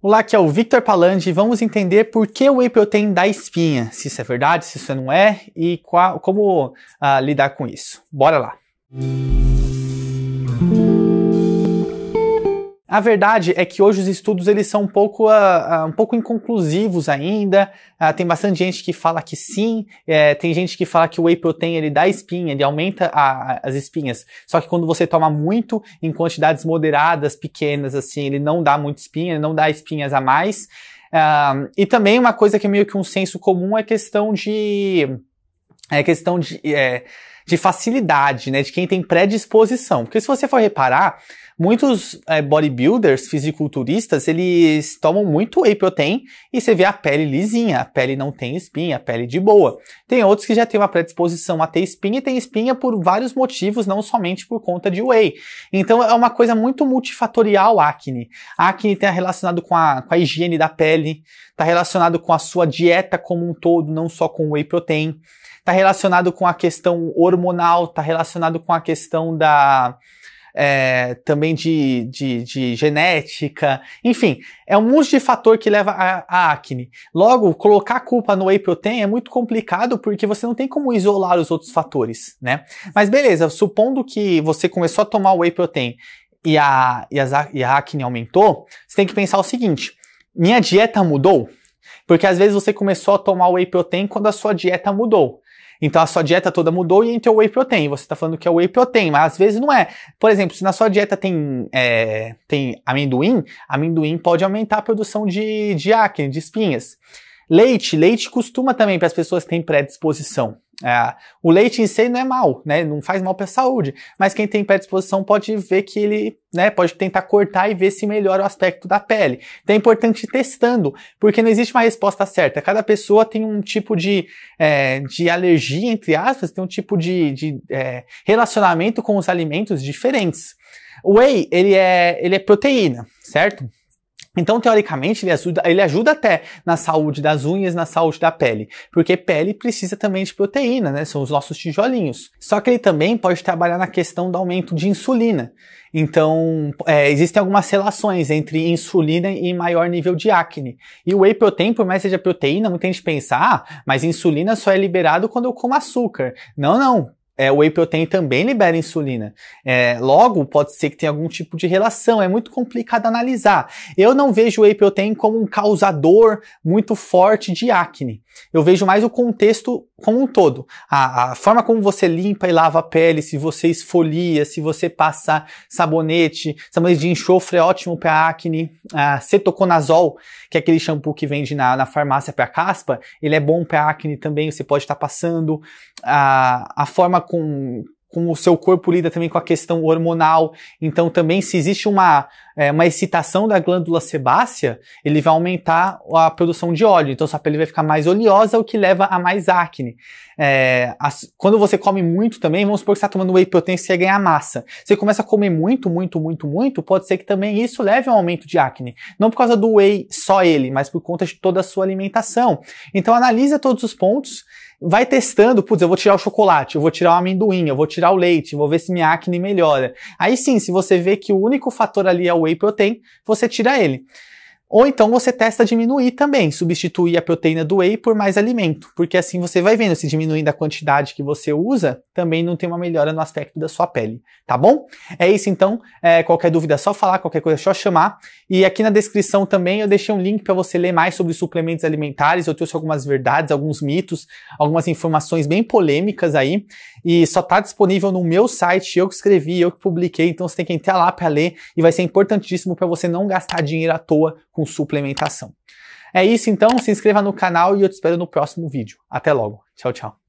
Olá, aqui é o Victor Palandi e vamos entender por que o whey protein dá espinha, se isso é verdade, se isso não é e qual, como ah, lidar com isso. Bora lá! Música A verdade é que hoje os estudos eles são um pouco, uh, um pouco inconclusivos ainda. Uh, tem bastante gente que fala que sim, é, tem gente que fala que o whey protein ele dá espinha, ele aumenta a, a, as espinhas. Só que quando você toma muito em quantidades moderadas, pequenas, assim, ele não dá muito espinha, ele não dá espinhas a mais. e também uma coisa que é meio que um senso comum é a questão de é questão de, é, de facilidade, né? De quem tem predisposição. Porque se você for reparar, muitos é, bodybuilders, fisiculturistas, eles tomam muito whey protein e você vê a pele lisinha, a pele não tem espinha, a pele de boa. Tem outros que já têm uma predisposição a ter espinha e tem espinha por vários motivos, não somente por conta de whey. Então é uma coisa muito multifatorial a acne. A acne está relacionado com a, com a higiene da pele, está relacionado com a sua dieta como um todo, não só com whey protein está relacionado com a questão hormonal, está relacionado com a questão da. É, também de, de, de, genética, enfim, é um monte de fator que leva à acne. Logo, colocar a culpa no whey protein é muito complicado porque você não tem como isolar os outros fatores, né? Mas beleza, supondo que você começou a tomar whey protein e a, e, as, e a acne aumentou, você tem que pensar o seguinte: minha dieta mudou? Porque às vezes você começou a tomar whey protein quando a sua dieta mudou. Então a sua dieta toda mudou e entrou o whey protein. Você está falando que é o whey protein, mas às vezes não é. Por exemplo, se na sua dieta tem, é, tem amendoim, amendoim pode aumentar a produção de, de acne, de espinhas. Leite, leite costuma também para as pessoas que têm predisposição. É, o leite em si não é mal, né? Não faz mal para a saúde. Mas quem tem predisposição pode ver que ele, né? Pode tentar cortar e ver se melhora o aspecto da pele. Então é importante ir testando, porque não existe uma resposta certa. Cada pessoa tem um tipo de, é, de alergia, entre aspas, tem um tipo de, de é, relacionamento com os alimentos diferentes. O whey, ele é, ele é proteína, certo? Então, teoricamente, ele ajuda, ele ajuda até na saúde das unhas, na saúde da pele, porque pele precisa também de proteína, né? São os nossos tijolinhos. Só que ele também pode trabalhar na questão do aumento de insulina. Então, é, existem algumas relações entre insulina e maior nível de acne. E o whey protein, por mais que seja proteína, muita gente pensa, ah, mas insulina só é liberado quando eu como açúcar. Não, não é, o whey protein também libera insulina. É, logo, pode ser que tenha algum tipo de relação. É muito complicado analisar. Eu não vejo o whey protein como um causador muito forte de acne. Eu vejo mais o contexto como um todo. A, a, forma como você limpa e lava a pele, se você esfolia, se você passa sabonete, sabonete de enxofre é ótimo para acne. A cetoconazol, que é aquele shampoo que vende na, na farmácia para caspa, ele é bom para acne também, você pode estar tá passando. a forma com com o seu corpo lida também com a questão hormonal. Então, também, se existe uma, é, uma excitação da glândula sebácea, ele vai aumentar a produção de óleo. Então, sua pele vai ficar mais oleosa, o que leva a mais acne. É, as, quando você come muito também, vamos supor que você está tomando whey protein e você ganha massa. Você começa a comer muito, muito, muito, muito, pode ser que também isso leve a um aumento de acne. Não por causa do whey só ele, mas por conta de toda a sua alimentação. Então, analisa todos os pontos. Vai testando, putz, eu vou tirar o chocolate, eu vou tirar o amendoim, eu vou tirar o leite, vou ver se minha acne melhora. Aí sim, se você vê que o único fator ali é o whey protein, você tira ele. Ou então você testa diminuir também, substituir a proteína do whey por mais alimento, porque assim você vai vendo se diminuindo a quantidade que você usa, também não tem uma melhora no aspecto da sua pele, tá bom? É isso então, é, qualquer dúvida é só falar, qualquer coisa é só chamar. E aqui na descrição também eu deixei um link para você ler mais sobre suplementos alimentares, eu trouxe algumas verdades, alguns mitos, algumas informações bem polêmicas aí, e só tá disponível no meu site, eu que escrevi, eu que publiquei, então você tem que entrar lá para ler e vai ser importantíssimo para você não gastar dinheiro à toa com suplementação. É isso então, se inscreva no canal e eu te espero no próximo vídeo. Até logo. Tchau, tchau.